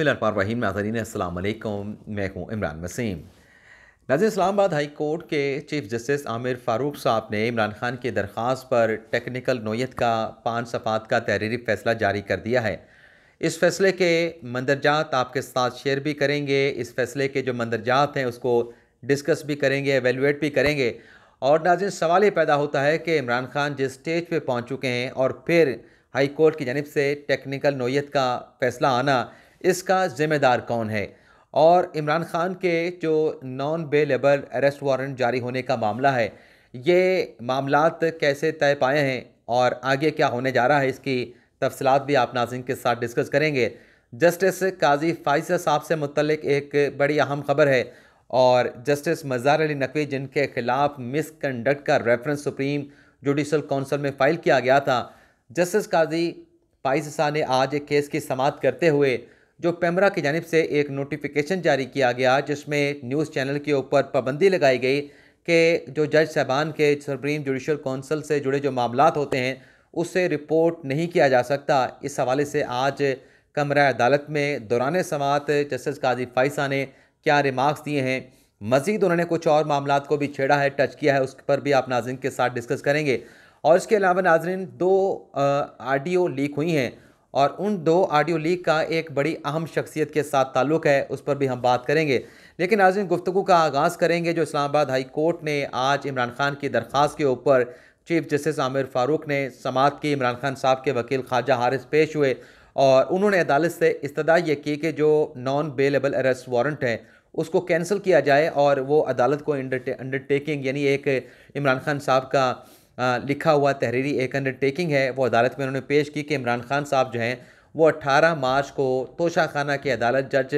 पारवाहीन नाजरीन अलैकुम मैं हूँ इमरान वसीम नाजिर इस्लामाबाद हाई कोर्ट के चीफ जस्टिस आमिर फ़ारूक साहब ने इमरान खान की दरख्वास्त पर टेक्निकल नोयत का पाँच सफ़ात का तहरीरी फ़ैसला जारी कर दिया है इस फैसले के मंदरजात आपके साथ शेयर भी करेंगे इस फैसले के जो मंदरजात हैं उसको डिस्कस भी करेंगे एवेलुएट भी करेंगे और नाजिन सवाल ये पैदा होता है कि इमरान खान जिस स्टेज पर पहुँच चुके हैं और फिर हाई कोर्ट की जानब से टेक्निकल नोयत का फ़ैसला आना इसका ज़िम्मेदार कौन है और इमरान खान के जो नॉन बेलेबल अरेस्ट वारंट जारी होने का मामला है ये मामला कैसे तय पाए हैं और आगे क्या होने जा रहा है इसकी तफसलत भी आप नाजिन के साथ डिस्कस करेंगे जस्टिस काजी फाइजा साहब से मुतलक एक बड़ी अहम खबर है और जस्टिस मज़ार अली नकवी जिनके ख़िलाफ़ मिसकंडक्ट का रेफरेंस सुप्रीम जुडिशल काउंसिल में फ़ाइल किया गया था जस्टिस काजी फाइज साह ने आज एक केस की समात करते हुए जो पेमरा की जानब से एक नोटिफिकेशन जारी किया गया जिसमें न्यूज़ चैनल के ऊपर पाबंदी लगाई गई कि जो जज साहबान के सुप्रीम जुडिशल कौंसिल से जुड़े जो मामला होते हैं उससे रिपोर्ट नहीं किया जा सकता इस हवाले से आज कमरा अदालत में दौरान समात जस्टिस काजी फ़ाइसा ने क्या रिमार्क्स दिए हैं मज़ीद उन्होंने कुछ और मामला को भी छेड़ा है टच किया है उस पर भी आप नाजरन के साथ डिस्कस करेंगे और इसके अलावा नाजरन दो आडियो लीक हुई हैं और उन दो ऑडियो लीक का एक बड़ी अहम शख्सियत के साथ ताल्लुक़ है उस पर भी हम बात करेंगे लेकिन नाजिन गुफ्तु का आगाज़ करेंगे जो इस्लामाबाद हाई कोर्ट ने आज इमरान खान की दरख्वास्त के ऊपर चीफ जस्टिस आमिर फ़ारूक ने समात की इमरान खान साहब के वकील ख्वाजा हारिस पेश हुए और उन्होंने अदालत से इस्तः ये की कि जो नॉन बेलेबल अरेस्ट वारंट है उसको कैंसिल किया जाए और वो अदालत को अंडरटेकिंग यानी एक इमरान खान साहब का लिखा हुआ तहरीरी एक अंडरटेकिंग है वो अदालत में उन्होंने पेश की कि इमरान खान साहब जो हैं वो 18 मार्च को तोशा खाना की अदालत जज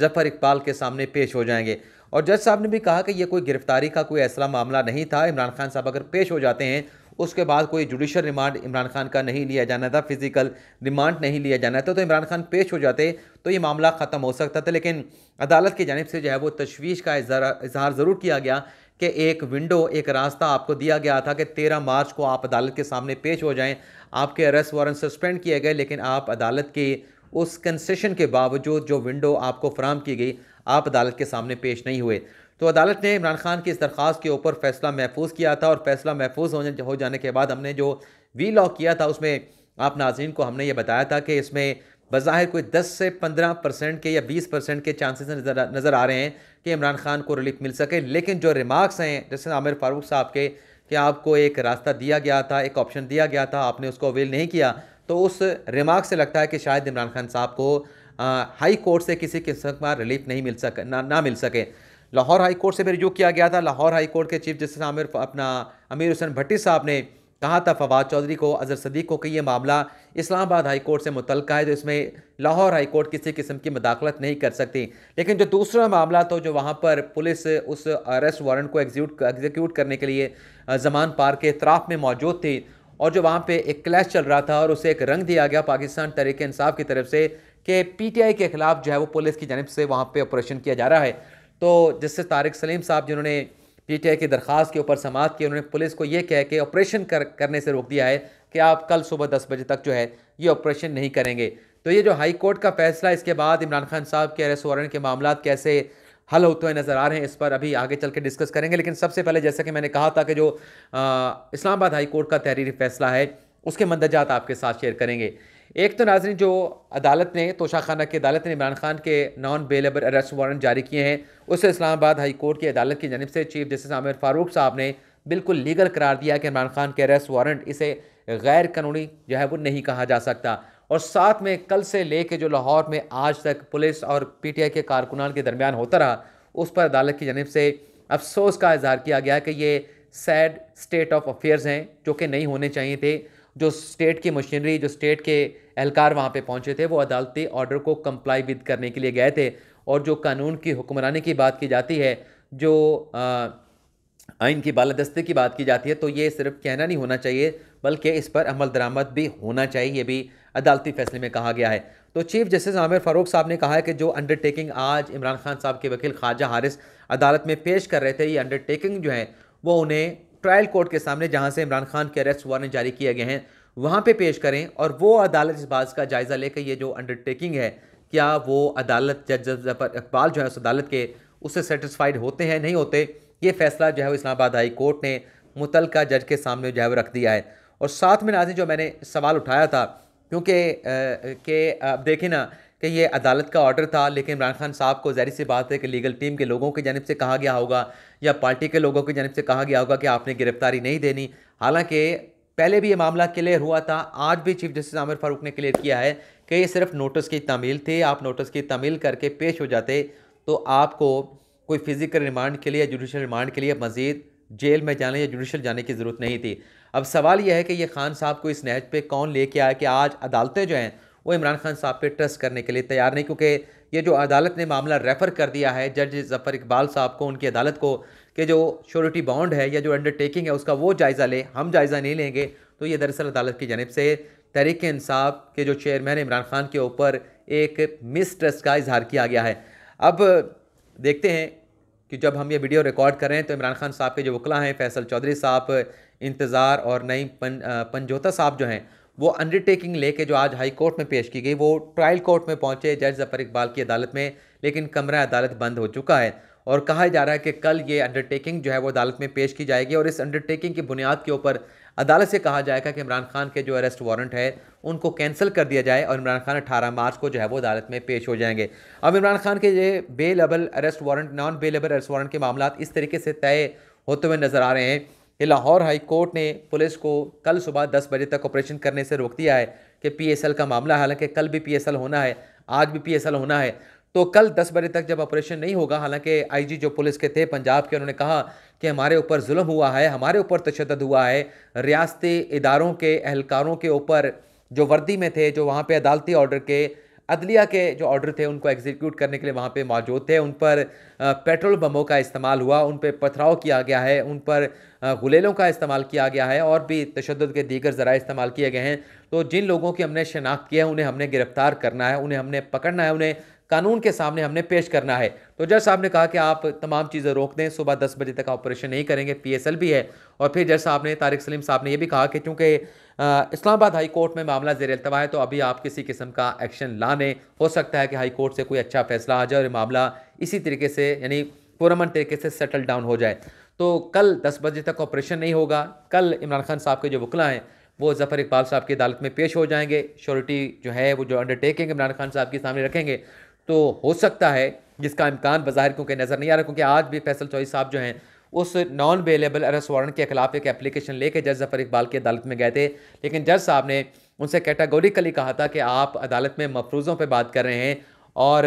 जफ़र इकबाल के सामने पेश हो जाएंगे और जज साहब ने भी कहा कि ये कोई गिरफ्तारी का कोई ऐसा मामला नहीं था इमरान खान साहब अगर पेश हो जाते हैं उसके बाद कोई जुडिशल रिमांड इमरान खान का नहीं लिया जाना था फिज़िकल रिमांड नहीं लिया जाना था तो इमरान खान पेश हो जाते तो ये मामला ख़त्म हो सकता था लेकिन अदालत की जानब से जो है वो तशवीश का इजहार ज़रूर किया गया कि एक विंडो एक रास्ता आपको दिया गया था कि तेरह मार्च को आप अदालत के सामने पेश हो जाएं आपके अरेस्ट वारंट सस्पेंड किए गए लेकिन आप अदालत के उस कंसेशन के बावजूद जो विंडो आपको फराम की गई आप अदालत के सामने पेश नहीं हुए तो अदालत ने इमरान खान की इस दरख्वास्त के ऊपर फैसला महफूज किया था और फैसला महफूज हो जाने के बाद हमने जो वी लॉक किया था उसमें आप नाजीन को हमने ये बताया था कि इसमें बज़ाहिर कोई 10 से 15 परसेंट के या 20 परसेंट के चांसेस नज़र आ रहे हैं कि इमरान खान को रिलीफ मिल सके लेकिन जो रिमार्क्स हैं जैसे आमिर फारूक साहब के कि आपको एक रास्ता दिया गया था एक ऑप्शन दिया गया था आपने उसको अवेल नहीं किया तो उस रिमार्क से लगता है कि शायद इमरान खान साहब को आ, हाई कोर्ट से किसी किस्म का रिलीफ नहीं मिल सके ना ना मिल सके लाहौर हाई कोर्ट से भी रिजू किया गया था लाहौर हाई कोर्ट के चीफ जस्टिस आमिर अपना अमीर हुसैन भट्टी साहब ने कहा था फवाद चौधरी को अजहर सदीक को कि ये मामला इस्लामाबाद हाई कोर्ट से मुतल है तो इसमें लाहौर हाई कोर्ट किसी किस्म की मदाखलत नहीं कर सकती लेकिन जो दूसरा मामला तो जो वहाँ पर पुलिस उस अरेस्ट वारंट को एग्जीक्यूट एग्जीक्यूट करने के लिए जमान पार के इतराफ में मौजूद थी और जो वहाँ पर एक क्लैश चल रहा था और उसे एक रंग दिया गया पाकिस्तान तरीक इंसाफ की तरफ से कि आई के ख़िलाफ़ जो है वो पुलिस की जानब से वहाँ पर ऑपरेशन किया जा रहा है तो जिससे तारिक सलीम साहब जिन्होंने पीटीआई की दरख्वास्त के ऊपर समात की उन्होंने पुलिस को यह कह के ऑपरेशन कर, करने से रोक दिया है कि आप कल सुबह दस बजे तक जो है ये ऑपरेशन नहीं करेंगे तो ये जो हाई कोर्ट का फैसला इसके बाद इमरान खान साहब के अरेस्ट वारंट के मामला कैसे हल होते हुए नज़र आ रहे हैं इस पर अभी आगे चल के डिस्कस करेंगे लेकिन सबसे पहले जैसा कि मैंने कहा था कि जो इस्लामाबाद हाई कोर्ट का तहरीरी फैसला है उसके मंदजात आपके साथ शेयर करेंगे एक तो नाजरन जो अदालत ने तोशा खाना की अदालत ने इमरान खान के नॉन बेलेबल अरेस्ट वारंट जारी किए हैं उससे इस्लामाबाद हाई कोर्ट की अदालत की जानब से चीफ जस्टिस आमिर फारूक साहब ने बिल्कुल लीगल करार दिया कि इमरान खान के अरेस्ट वारंट इसे गैर कानूनी जो है वो नहीं कहा जा सकता और साथ में कल से लेके जो लाहौर में आज तक पुलिस और पीटीआई के कारकुनान के दरमियान होता रहा उस पर अदालत की जानब से अफसोस का इजहार किया गया कि ये सैड स्टेट ऑफ अफेयर्स हैं जो कि नहीं होने चाहिए थे जो स्टेट की मशीनरी जो स्टेट के एहलकार वहाँ पे पहुँचे थे वो अदालती ऑर्डर को कंप्लाई विद करने के लिए गए थे और जो कानून की हुक्मरानी की बात की जाती है जो आ, आइन हाँ, की बालादस्ती की बात की जाती है तो ये सिर्फ कहना नहीं होना चाहिए बल्कि इस पर अमल दरामद भी होना चाहिए ये भी अदालती फैसले में कहा गया है तो चीफ जस्टिस आमिर फ़ारूक साहब ने कहा है कि जो अंडरटेकिंग आज इमरान खान साहब के वकील ख्वाजा हारिस अदालत में पेश कर रहे थे ये अंडरटेकिंग जो है वो उन्हें ट्रायल कोर्ट के सामने जहाँ से इमरान खान के अरेस्ट वारंट जारी किए गए हैं वहाँ पर पेश करें और वो अदालत इस बात का जायज़ा लेकर ये जो अंडरटेकिंग है क्या वो अदालत जज जफर इकबाल जो है उस अदालत के उससे सेटिसफाइड होते हैं नहीं होते ये फैसला जो है वो इस्लामाबाद हाई कोर्ट ने मुतलका जज के सामने जो है वो रख दिया है और साथ में नाजी जो मैंने सवाल उठाया था क्योंकि के अब देखें ना कि ये अदालत का ऑर्डर था लेकिन इमरान खान साहब को जहरी सी बात है कि लीगल टीम के लोगों की जानब से कहा गया होगा या पार्टी के लोगों की जानब से कहा गया होगा कि आपने गिरफ्तारी नहीं देनी हालांकि पहले भी ये मामला क्लियर हुआ था आज भी चीफ जस्टिस आमिर फारूक ने क्लियर किया है कि ये सिर्फ नोटिस की तमील थी आप नोटिस की तमील करके पेश हो जाते तो आपको कोई फिजिकल रिमांड के लिए या जुडिशल रिमांड के लिए मजीद जेल में जाने या जुडिशल जाने की ज़रूरत नहीं थी अब सवाल यह है कि ये खान साहब को इस नहज पे कौन लेके आया कि आज अदालतें जो हैं वो इमरान खान साहब पे ट्रस्ट करने के लिए तैयार नहीं क्योंकि ये जो अदालत ने मामला रेफ़र कर दिया है जज जफ़र इकबाल साहब को उनकी अदालत को कि जो श्योरिटी बॉन्ड है या जो अंडरटेकिंग है उसका वो जायज़ा ले हम जायज़ा नहीं लेंगे तो ये दरअसल अदालत की जानब से तहरीक इंसाफ के जो चेयरमैन इमरान खान के ऊपर एक मिस ट्रस्ट का इजहार किया गया है अब देखते हैं कि जब हम ये वीडियो रिकॉर्ड कर रहे हैं तो इमरान खान साहब के जो वकला हैं फैसल चौधरी साहब इंतज़ार और नई पन, पंजोता साहब जो हैं वो अंडरटेकिंग लेके जो आज हाई कोर्ट में पेश की गई वो ट्रायल कोर्ट में पहुंचे जज जफर इकबाल की अदालत में लेकिन कमरा अदालत बंद हो चुका है और कहा जा रहा है कि कल ये अंडरटेकिंग जो है वो अदालत में पेश की जाएगी और इस अंडरटेकिंग की बुनियाद के ऊपर अदालत से कहा जाएगा कि इमरान खान के जो अरेस्ट वारंट है उनको कैंसिल कर दिया जाए और इमरान खान अठारह मार्च को जो है वो अदालत में पेश हो जाएंगे अब इमरान खान के ये bailable arrest warrant non bailable arrest warrant के मामला इस तरीके से तय होते हुए नज़र आ रहे हैं कि लाहौर हाई कोर्ट ने पुलिस को कल सुबह दस बजे तक ऑपरेशन करने से रोक दिया है कि पी का मामला हालांकि कल भी पी होना है आज भी पी होना है तो कल 10 बजे तक जब ऑपरेशन नहीं होगा हालांकि आईजी जो पुलिस के थे पंजाब के उन्होंने कहा कि हमारे ऊपर जुल्म हुआ है हमारे ऊपर तशद हुआ है रियासती इदारों के अहलकारों के ऊपर जो वर्दी में थे जो वहाँ पर अदालती ऑर्डर के अदलिया के जो ऑर्डर थे उनको एग्जीक्यूट करने के लिए वहाँ पे मौजूद थे उन पर पेट्रोल बमों का इस्तेमाल हुआ उन पर पथराव किया गया है उन पर गुलेलों का इस्तेमाल किया गया है और भी तशद के दीगर ज़रा इस्तेमाल किए गए हैं तो जिन लोगों की हमने शनाख्त किया है उन्हें हमने गिरफ़्तार करना है उन्हें हमने पकड़ना है उन्हें कानून के सामने हमने पेश करना है तो जज साहब ने कहा कि आप तमाम चीज़ें रोक दें सुबह दस बजे तक ऑपरेशन नहीं करेंगे पी एस एल भी है और फिर जज साहब ने तारिक सलीम साहब ने यह भी कहा कि चूँकि इस्लामाबाद हाई कोर्ट में मामला जेर अल्तवा है तो अभी आप किसी किस्म का एक्शन ला लें हो सकता है कि हाई कोर्ट से कोई अच्छा फैसला आ जाए और मामला इसी तरीके से यानी पुरमन तरीके से सेटल डाउन हो जाए तो कल दस बजे तक ऑपरेशन नहीं होगा कल इमरान खान साहब के जो वकला हैं वो जफ़र इकबाल साहब की अदालत में पेश हो जाएंगे श्योरिटी जो है वो जो अंडरटेकिंग इमरान खान साहब के सामने रखेंगे तो हो सकता है जिसका इम्कान बाहर क्योंकि नज़र नहीं आ रहा क्योंकि आज भी फैसल चौहरी साहब जो हैं उस नॉन अवेलेबल अरेस्ट वारंट के खिलाफ एक एप्लीकेशन लेके जज जफर इकबाल की अदालत में गए थे लेकिन जज साहब ने उनसे कैटागोरिकली कहा था कि आप अदालत में मफरूज़ों पर बात कर रहे हैं और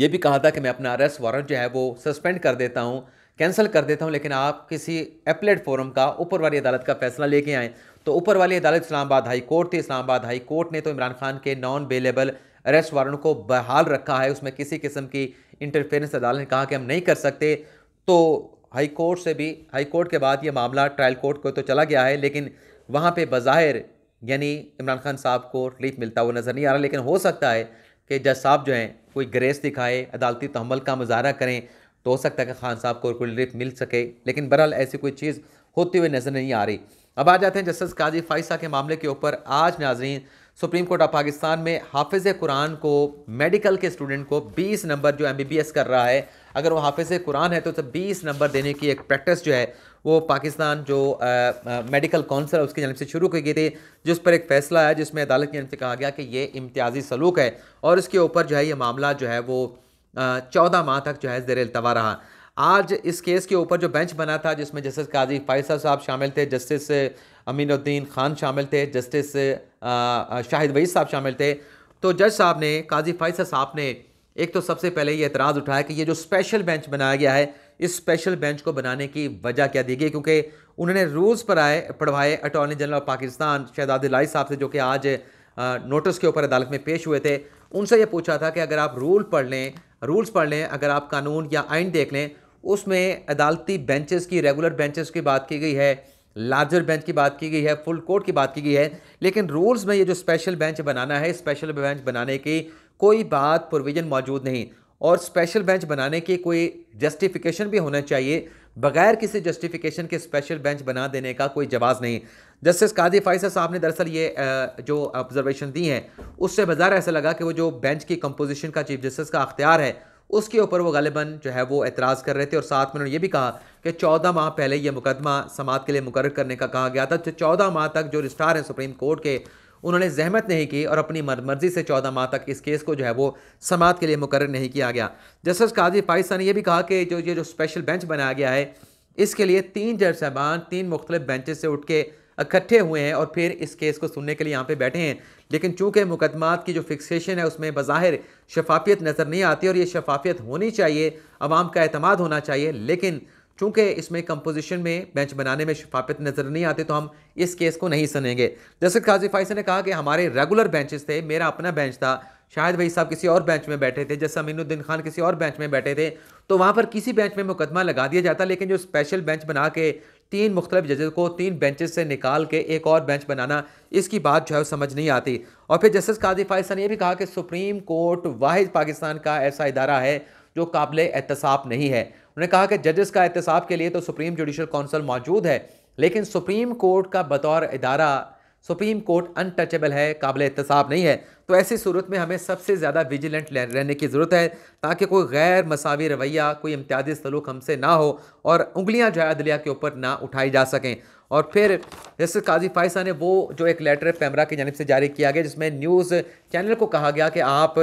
ये भी कहा था कि मैं अपना अरेस्ट वारंट जो है वो सस्पेंड कर देता हूँ कैंसिल कर देता हूँ लेकिन आप किसी अपलेट फोरम का ऊपर वाली अदालत का फैसला लेके आएँ तो ऊपर वाली अदालत इस्लामाबाद हाई कोर्ट थी इस्लामाबाद हाई कोर्ट ने तो इमरान खान के नॉन अवेलेबल अरेस्ट वारंट को बहाल रखा है उसमें किसी किस्म की इंटरफेरेंस अदालत ने कहा कि हम नहीं कर सकते तो हाई कोर्ट से भी हाई कोर्ट के बाद ये मामला ट्रायल कोर्ट को तो चला गया है लेकिन वहाँ पे बज़ाहिर यानी इमरान खान साहब को रिलीफ मिलता हुआ नज़र नहीं आ रहा लेकिन हो सकता है कि जज साहब जो हैं कोई ग्रेस दिखाए अदालती तहमल का मुजाहरा करें तो हो सकता है कि खान साहब को कोई रिलीफ मिल सके लेकिन बहरहाल ऐसी कोई चीज़ होती हुई नज़र नहीं आ रही अब आ जाते हैं जस्टिस काजी फाइसा के मामले के ऊपर आज नाजरीन सुप्रीम कोर्ट ऑफ पाकिस्तान में हाफिज़ कुरान को मेडिकल के स्टूडेंट को 20 नंबर जो एम कर रहा है अगर वो हाफिज़ कुरान है तो उसे बीस नंबर देने की एक प्रैक्टिस जो है वो पाकिस्तान जो मेडिकल काउंसिल है उसकी जानब से शुरू की गई थी जिस पर एक फ़ैसला आया जिसमें अदालत की जानब से कहा गया कि ये इम्तियाजी सलूक है और इसके ऊपर जो है ये मामला जो है वो चौदह माह तक जो है ज़ेर रहा आज इस केस के ऊपर जो बेंच बना था जिसमें जस्टिस काजी फायसा साहब शामिल थे जस्टिस अमीनुद्दीन खान शामिल थे जस्टिस शाहिद वईस साहब शामिल थे तो जज साहब ने काजी फायसा साहब ने एक तो सबसे पहले ये एतराज़ उठाया कि ये जो स्पेशल बेंच बनाया गया है इस स्पेशल बेंच को बनाने की वजह क्या दी गई क्योंकि उन्होंने रूल्स पर आए पढ़वाए attorney general of Pakistan Shahzad Elahi साहब से जो कि आज नोटिस के ऊपर अदालत में पेश हुए थे उनसे ये पूछा था कि अगर आप रूल पढ़ लें रूल्स पढ़ लें अगर आप कानून या आइन देख लें उसमें अदालती बेंचेस की रेगुलर बेंचेस की बात की गई है लार्जर बेंच की बात की गई है फुल कोर्ट की बात की गई है लेकिन रूल्स में ये जो स्पेशल बेंच बनाना है स्पेशल बेंच बनाने की कोई बात प्रोविज़न मौजूद नहीं और स्पेशल बेंच बनाने की कोई जस्टिफिकेशन भी होना चाहिए बगैर किसी जस्टिफिकेशन के स्पेशल बेंच बना देने का कोई जवाब नहीं जस्टिस काजी फाइसा साहब ने दरअसल ये जो ऑब्जर्वेशन दी हैं उससे बाजार ऐसा लगा कि वो जो बेंच की कंपोजिशन का चीफ जस्टिस का अख्तियार है उसके ऊपर वो गलबन जो है वो एतराज़ कर रहे थे और साथ में उन्होंने ये भी कहा कि चौदह माह पहले ये मुकदमा समात के लिए मुकर करने का कहा गया था तो चौदह माह तक जो रजिस्ट्रार हैं सुप्रीम कोर्ट के उन्होंने जहमत नहीं की और अपनी मर्जी से चौदह माह तक इस केस को जो है वो समात के लिए मुकर नहीं किया गया जस्टिस काजी पाकिस्तान ने यह भी कहा कि जो ये जो स्पेशल बेंच बनाया गया है इसके लिए तीन जज साहबान तीन मुख्तलिफ बेंचेस से उठ के इकट्ठे हुए हैं और फिर इस केस को सुनने के लिए यहाँ पे बैठे हैं लेकिन चूंकि मुकदमात की जो फिक्सेशन है उसमें बाहिर शफाफियत नज़र नहीं आती और ये शफाफियत होनी चाहिए आवाम का अतमाद होना चाहिए लेकिन चूंकि इसमें कंपोजिशन में बेंच बनाने में शफाफियत नज़र नहीं आती तो हम इस केस को नहीं सुनेंगे जैसे काजी फाइसा ने कहा कि हमारे रेगुलर बेंचेस थे मेरा अपना बेंच था शाहिद भाई साहब किसी और बेंच में बैठे थे जैसे अमीनुद्दीन खान किसी और बेंच में बैठे थे तो वहाँ पर किसी बेंच में मुकदमा लगा दिया जाता लेकिन जो स्पेशल बेंच बना के तीन मुख्तलिफ जजेस को तीन बेंचेस से निकाल के एक और बेंच बनाना इसकी बात जो है समझ नहीं आती और फिर जस्टिस कादिफ फायसा ने यह भी कहा कि सुप्रीम कोर्ट वाहिद पाकिस्तान का ऐसा इदारा है जो काबिल एहतसाब नहीं है उन्होंने कहा कि जजेस का एहतसाब के लिए तो सुप्रीम जुडिशल काउंसिल मौजूद है लेकिन सुप्रीम कोर्ट का बतौर इदारा सुप्रीम कोर्ट अनटचेबल है काबिल एहतसाब नहीं है तो ऐसी सूरत में हमें सबसे ज़्यादा विजिलेंट रहने की ज़रूरत है ताकि कोई गैर मसावी रवैया कोई इम्तियाजी सलूक हमसे ना हो और उंगलियां जो अदलिया के ऊपर ना उठाई जा सकें और फिर जैसे काजी फायसा ने वो जो एक लेटर पैमरा की जानब से जारी किया गया जिसमें न्यूज़ चैनल को कहा गया कि आप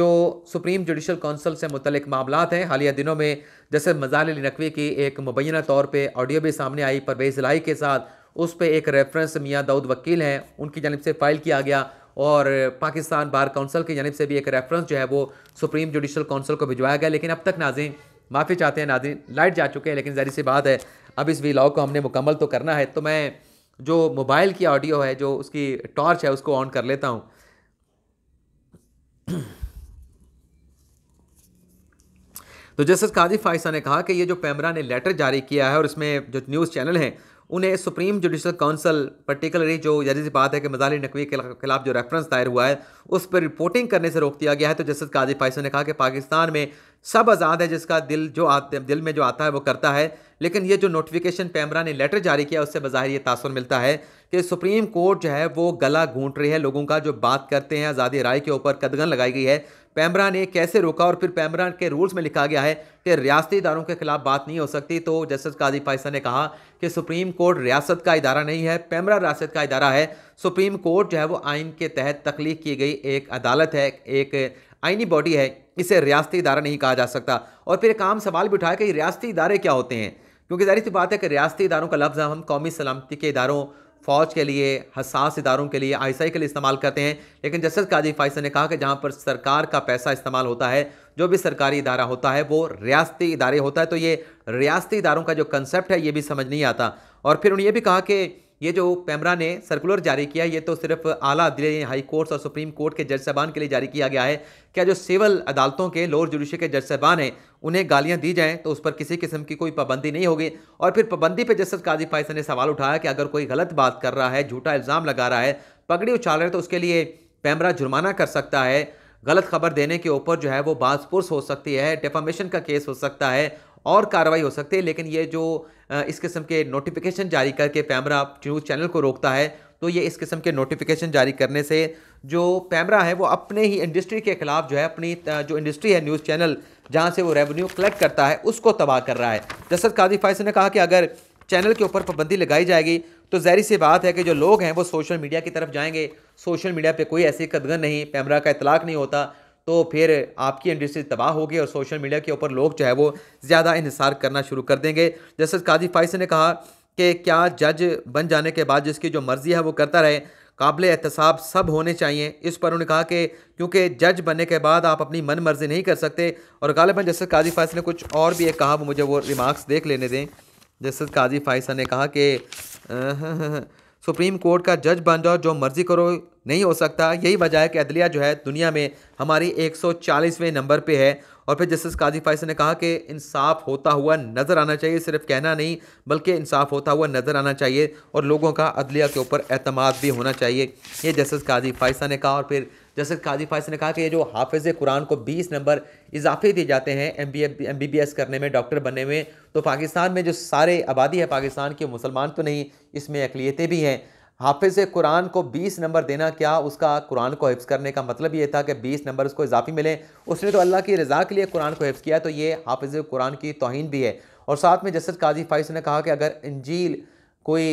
जो सुप्रीम जुडिशल कौंसल से मुतलिक मामला हैं हालिया दिनों में जैसे मजाल नकवी की एक मुबैना तौर पर ऑडियो भी सामने आई परवेज़ लाई के साथ उस पर एक रेफरेंस मियाँ दाऊद वकील हैं उनकी जानब से फ़ाइल किया गया और पाकिस्तान बार काउंसिल की जानब से भी एक रेफरेंस जो है वो सुप्रीम जुडिशल काउंसिल को भिजवाया गया लेकिन अब तक नाजिन माफ़ी चाहते हैं नाजिन लाइट जा चुके हैं लेकिन जहरी सी बात है अब इस वी को हमने मुकम्मल तो करना है तो मैं जो मोबाइल की ऑडियो है जो उसकी टॉर्च है उसको ऑन कर लेता हूँ तो जस्टिस काजी फाइसा ने कहा कि ये जो पैमरा ने लेटर जारी किया है और इसमें जो न्यूज़ चैनल हैं उन्हें सुप्रीम जुडिशल काउंसिल पर्टिकुलरली जो जारी सी बात है कि मजाली नकवी के खिलाफ जो रेफरेंस दायर हुआ है उस पर रिपोर्टिंग करने से रोक दिया गया है तो जस्टिस काजी फाइसो ने कहा कि पाकिस्तान में सब आज़ाद है जिसका दिल जो आते दिल में जो आता है वो करता है लेकिन ये जो नोटिफिकेशन पैमरा ने लेटर जारी किया उससे बाहर ये तासर मिलता है कि सुप्रीम कोर्ट जो है वो गला घूंट रही है लोगों का जो बात करते हैं आज़ादी राय के ऊपर कदगन लगाई गई है पैमरा ने कैसे रोका और फिर पैमरा के रूल्स में लिखा गया है कि रियासती इदारों के खिलाफ बात नहीं हो सकती तो जस्टिस काजी फाइसा ने कहा कि सुप्रीम कोर्ट रियासत का इदारा नहीं है पैमरा रियासत का इदारा है सुप्रीम कोर्ट जो है वो आइन के तहत तख्लीक की गई एक अदालत है एक आइनी बॉडी है इसे रियासती इदारा नहीं कहा जा सकता और फिर एक आम सवाल भी उठाया कि रियासती इदारे क्या होते हैं क्योंकि जाहिर सी बात है कि रियासती इदारों का लफ्ज़ हम कौमी सलामती के इदारों फ़ौज के लिए हसास इदारों के लिए आईसाई के लिए इस्तेमाल करते हैं लेकिन जस्टिस काजी फाइसा ने कहा कि जहाँ पर सरकार का पैसा इस्तेमाल होता है जो भी सरकारी इदारा होता है वो रियासती इदारे होता है तो ये रियासती इदारों का जो कंसेप्ट है ये भी समझ नहीं आता और फिर उन्हें यह भी कहा कि ये जो पैमरा ने सर्कुलर जारी किया ये तो सिर्फ आला दिल्ली हाई कोर्ट्स और सुप्रीम कोर्ट के जज साहबान के लिए जारी किया गया है क्या जो सिविल अदालतों के लोअर जुडिशरी के जज साहबान हैं उन्हें गालियां दी जाएं तो उस पर किसी किस्म की कोई पाबंदी नहीं होगी और फिर पाबंदी पर जस्टिस काजी फायसा ने सवाल उठाया कि अगर कोई गलत बात कर रहा है झूठा इल्ज़ाम लगा रहा है पगड़ी उछाल रहा है तो उसके लिए पैमरा जुर्माना कर सकता है गलत खबर देने के ऊपर जो है वो बाज हो सकती है डेफामेशन का केस हो सकता है और कार्रवाई हो सकती है लेकिन ये जो इस किस्म के नोटिफिकेशन जारी करके पैमरा न्यूज़ चैनल को रोकता है तो ये इस किस्म के नोटिफिकेशन जारी करने से जो पैमरा है वो अपने ही इंडस्ट्री के खिलाफ जो है अपनी जो इंडस्ट्री है न्यूज़ चैनल जहाँ से वो रेवेन्यू कलेक्ट करता है उसको तबाह कर रहा है जसद काजी फायसे ने कहा कि अगर चैनल के ऊपर पाबंदी लगाई जाएगी तो जहरी सी बात है कि जो लोग हैं वो सोशल मीडिया की तरफ जाएंगे सोशल मीडिया पे कोई ऐसी कदगन नहीं पैमरा का इतलाक नहीं होता तो फिर आपकी इंडस्ट्री तबाह होगी और सोशल मीडिया के ऊपर लोग जो है वो ज़्यादा इंसार करना शुरू कर देंगे जस्टिस काजी फाइस ने कहा कि क्या जज बन जाने के बाद जिसकी जो मर्ज़ी है वो करता रहे काबिल एहतसाब सब होने चाहिए इस पर उन्होंने कहा कि क्योंकि जज बनने के बाद आप अपनी मन मर्जी नहीं कर सकते और गालिबा जस्टिस काजी फाइस ने कुछ और भी एक कहा वो मुझे वो रिमार्क्स देख लेने दें जस्टिस काजी फाइसा ने कहा कि सुप्रीम कोर्ट का जज बन जाओ जो मर्जी करो नहीं हो सकता यही वजह है कि अदलिया जो है दुनिया में हमारी 140वें नंबर पे है और फिर जस्टिस काजी फैसल ने कहा कि इंसाफ होता हुआ नज़र आना चाहिए सिर्फ कहना नहीं बल्कि इंसाफ होता हुआ नज़र आना चाहिए और लोगों का अदलिया के ऊपर अहतमाद भी होना चाहिए ये जस्टिस काजी फैसल ने कहा और फिर जैसे काजी फाइस ने कहा कि ये जो हाफिज़ कुरान को 20 नंबर इजाफे दिए जाते हैं एम बी करने में डॉक्टर बनने में तो पाकिस्तान में जो सारे आबादी है पाकिस्तान के मुसलमान तो नहीं इसमें अकलीतें भी हैं हाफिज़ कुरान को 20 नंबर देना क्या उसका कुरान को हिफ्स करने का मतलब ये था कि 20 नंबर उसको इजाफी मिले उसने तो अल्लाह की रज़ा के लिए कुरान को हिफ्स किया तो ये हाफिज़ कुरान की तोहन भी है और साथ में जसद काजी फाइस ने कहा कि अगर इंजील कोई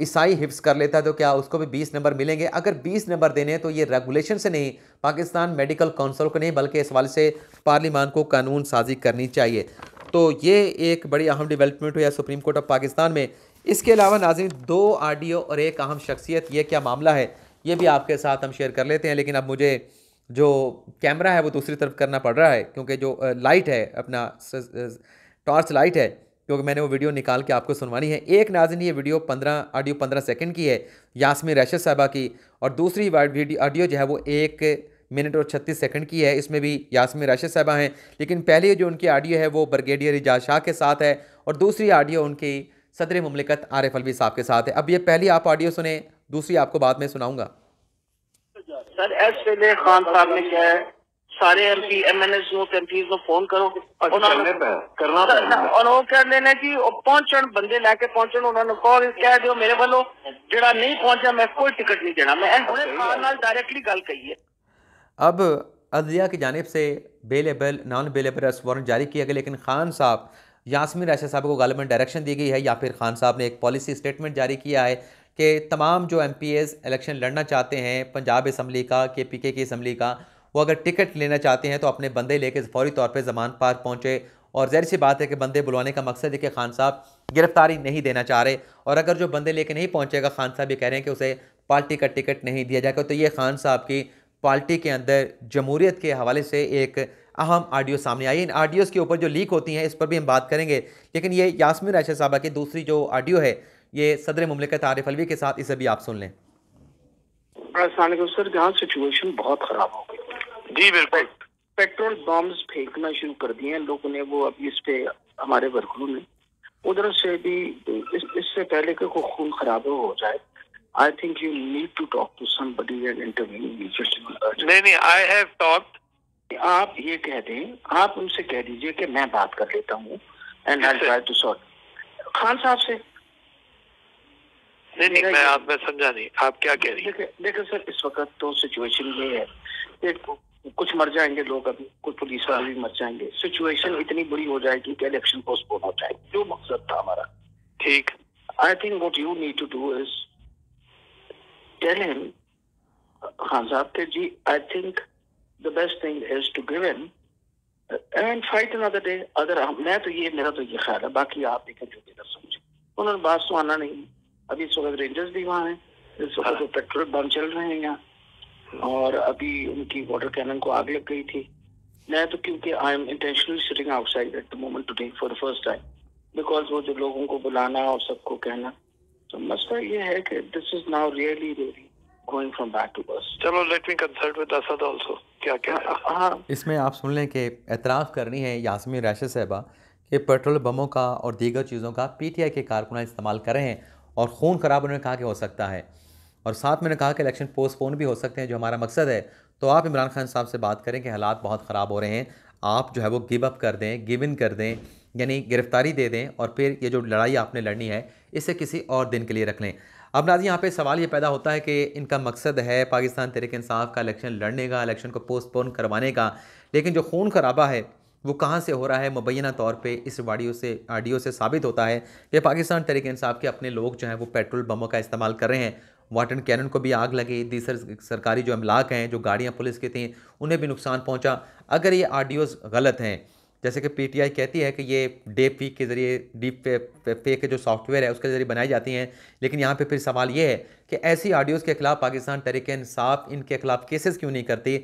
ईसाई हिफ्स कर लेता है तो क्या उसको भी 20 नंबर मिलेंगे अगर 20 नंबर देने तो ये रेगुलेशन से नहीं पाकिस्तान मेडिकल काउंसिल को नहीं बल्कि इस वाले से पार्लीमान को कानून साजी करनी चाहिए तो ये एक बड़ी अहम डेवलपमेंट हुई है सुप्रीम कोर्ट ऑफ पाकिस्तान में इसके अलावा नाजिम दो आर और एक अहम शख्सियत ये क्या मामला है ये भी आपके साथ हम शेयर कर लेते हैं लेकिन अब मुझे जो कैमरा है वो दूसरी तरफ करना पड़ रहा है क्योंकि जो लाइट है अपना टॉर्च लाइट है क्योंकि मैंने वो वीडियो निकाल के आपको सुनवानी है एक नाजिन ये वीडियो पंद्रह ऑडियो पंद्रह सेकेंड की है यासमी रैशद साहबा की और दूसरी ऑडियो जो है वो एक मिनट और छत्तीस सेकंड की है इसमें भी यासमी राशिद साहबा हैं लेकिन पहली जो उनकी ऑडियो है वो ब्रिगेडियर इजाज शाह के साथ है और दूसरी ऑडियो उनकी सदर ममलिकत आरिफ अलवी साहब के साथ है अब ये पहली आप ऑडियो सुने दूसरी आपको बाद में सुनाऊंगा सर एस खान साहब ने क्या है सारे M P M N S ਨੂੰ एम पी ਨੂੰ ਫੋਨ ਕਰੋ ਉਹਨਾਂ ਨੂੰ ਕਰਨਾ ਪੈਣਾ ਔਰ ਉਹ ਕਹਿੰਦੇ ਨੇ ਜੀ ਉਹ ਪਹੁੰਚਣ ਬੰਦੇ ਲੈ ਕੇ ਪਹੁੰਚਣ ਉਹਨਾਂ ਨੂੰ ਕਹੋ ਕਹਿ ਦਿਓ ਮੇਰੇ ਵੱਲੋਂ ਜਿਹੜਾ ਨਹੀਂ ਪਹੁੰਚਿਆ ਮੈਂ ਕੋਈ ਟਿਕਟ ਨਹੀਂ ਦੇਣਾ अब अदलिया की जानब से बेलेबल नॉन बेलेबल वारंट जारी किया गया लेकिन खान साहब यासमिन राशा साहब को गालबन डायरेक्शन दी गई है या फिर खान साहब ने एक पॉलिसी स्टेटमेंट जारी किया है कि तमाम जो एम इलेक्शन लड़ना चाहते हैं पंजाब इसम्बली का के पी के की इसम्बली का वो अगर टिकट लेना चाहते हैं तो अपने बंदे लेके फौरी तौर पर जमान पार्क पहुँचे और जहर सी बात है कि बंदे बुलवाने का मकसद है कि खान साहब गिरफ्तारी नहीं देना चाह रहे और अगर जो बंदे लेके नहीं पहुंचेगा खान साहब ये कह रहे हैं कि उसे पार्टी का टिकट नहीं दिया जाएगा तो ये खान साहब की पार्टी के अंदर जमूरीत के हवाले से एक अहम आडियो सामने आई इन आडियोज़ के ऊपर जो लीक होती हैं इस पर भी हम बात करेंगे लेकिन ये यासमिन राशि साहबा की दूसरी जो आडियो है ये सदर ममलिकत आरिफ अलवी के साथ इसे भी आप सुन लें सर सिचुएशन बहुत ख़राब हो गई जी बिल्कुल पेट्रोल बॉम्ब्स फेंकना शुरू कर दिए हैं लोगों ने वो अब इस पे हमारे वर्करों ने उधर से भी इस, इससे पहले के कोई खून खराब हो जाए I think you need to talk to somebody and interview नहीं नहीं आई हैव टॉक्ड आप ये कह दें आप उनसे कह दीजिए कि मैं बात कर लेता हूँ and I try to solve खान साहब से नहीं नहीं मैं आप मैं समझा नहीं आप क्या कह रही हैं देखिए सर इस वक्त तो सिचुएशन ये है कुछ मर जाएंगे लोग अभी कुछ पुलिस वाले भी हाँ। मर जाएंगे सिचुएशन इतनी बुरी हो जाएगी कि इलेक्शन पोस्टपोन हो जाएगी जो मकसद था हमारा ठीक I think what you need to do is tell him Khan साहब के जी I think the best thing is to give him and fight another day अगर मैं तो ये मेरा तो ये ख्याल है बाकी आप देखें जो मेरा समझे उन्होंने बात तो आना नहीं अभी इस वक्त रेंजर्स भी वहां है इस वक्त हाँ। तो पेट्रोल बम चल रहे हैं यहाँ और अभी उनकी वाटर कैनन को आग लग गई थी मैं तो क्योंकि I am intentional sitting outside at the moment today for the first time because वो जो लोगों को बुलाना और सबको कहना तो मसला ये है कि this is now really really going from back to बस चलो let me consult with Asad also क्या क्या हाँ, हाँ इसमें आप सुन लें कि एतराफ़ करनी है यासमी राशि साहबा कि पेट्रोल बमों का और दीगर चीज़ों का पीटीआई के कारकुना इस्तेमाल कर रहे हैं और खून खराब उन्होंने कहा कि हो सकता है और साथ मैंने कहा कि इलेक्शन पोस्टपोन भी हो सकते हैं जो हमारा मकसद है तो आप इमरान खान साहब से बात करें कि हालात बहुत ख़राब हो रहे हैं आप जो है वो गिव अप कर दें गिव इन कर दें यानी गिरफ्तारी दे दें और फिर ये जो लड़ाई आपने लड़नी है इसे किसी और दिन के लिए रख लें अब नाजी यहाँ पे सवाल ये पैदा होता है कि इनका मकसद है पाकिस्तान तरीके इंसाफ का इलेक्शन लड़ने का इलेक्शन को पोस्टपोन करवाने का लेकिन जो खून खराबा है वो कहाँ से हो रहा है मुबैना तौर पे इस वाडियो से आडियो से साबित होता है कि पाकिस्तान तरीके इंसाफ के अपने लोग जो हैं वो पेट्रोल बमों का इस्तेमाल कर रहे हैं वाटन कैनन को भी आग लगी दीसर सरकारी जो अमलाक हैं जो गाड़ियाँ पुलिस की थी उन्हें भी नुकसान पहुँचा अगर ये आडियोस गलत हैं जैसे कि पीटीआई कहती है कि ये डेप फीक के ज़रिए डीप फे, फेक के जो सॉफ्टवेयर है उसके ज़रिए बनाई जाती हैं लेकिन यहाँ पे फिर सवाल ये है कि ऐसी ऑडियोज़ के खिलाफ पाकिस्तान तहरीक इंसाफ इनके खिलाफ केसेस क्यों नहीं करती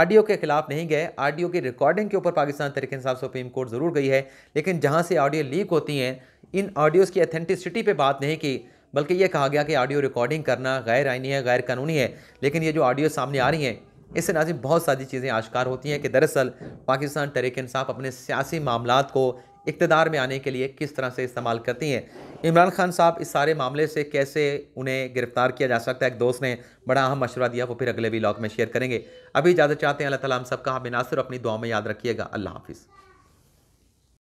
ऑडियो के खिलाफ नहीं गए ऑडियो की रिकॉर्डिंग के ऊपर पाकिस्तान तहरीक इंसाफ सुप्रीम कोर्ट ज़रूर गई है लेकिन जहाँ से ऑडियो लीक होती हैं इन ऑडियोज़ की अथेंटिसिटी पर बात नहीं की बल्कि ये कहा गया कि ऑडियो रिकॉर्डिंग करना गैर आइनी है गैर कानूनी है लेकिन ये जो ऑडियो सामने आ रही हैं इससे नाजिम बहुत सारी चीज़ें आश्कार होती हैं कि दरअसल पाकिस्तान तरीक इंसाफ अपने सियासी मामला को इकतदार में आने के लिए किस तरह से इस्तेमाल करती हैं इमरान खान साहब इस सारे मामले से कैसे उन्हें गिरफ्तार किया जा सकता है एक दोस्त ने बड़ा अहम मशवरा दिया वो फिर अगले ब्लॉग में शेयर करेंगे अभी इजाज़त चाहते हैं अल्लाह ताला हम सबका हम बिनासर अपनी दुआ में याद रखिएगा अल्लाह हाफिज़